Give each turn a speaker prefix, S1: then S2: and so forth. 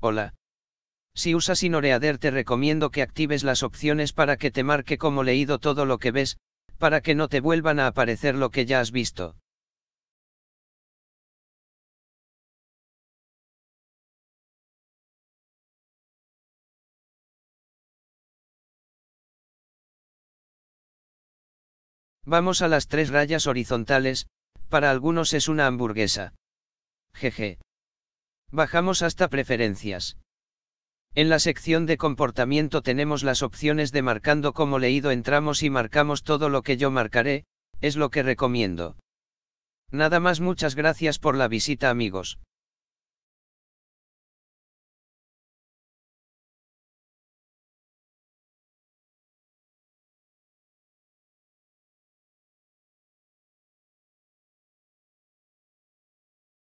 S1: Hola. Si usas InOreader te recomiendo que actives las opciones para que te marque como leído todo lo que ves, para que no te vuelvan a aparecer lo que ya has visto.
S2: Vamos a las tres rayas horizontales,
S1: para algunos es una hamburguesa. Jeje. Bajamos hasta preferencias. En la sección de comportamiento tenemos las opciones de marcando como leído entramos y marcamos todo lo que yo marcaré, es lo que recomiendo.
S2: Nada más muchas gracias por la visita amigos.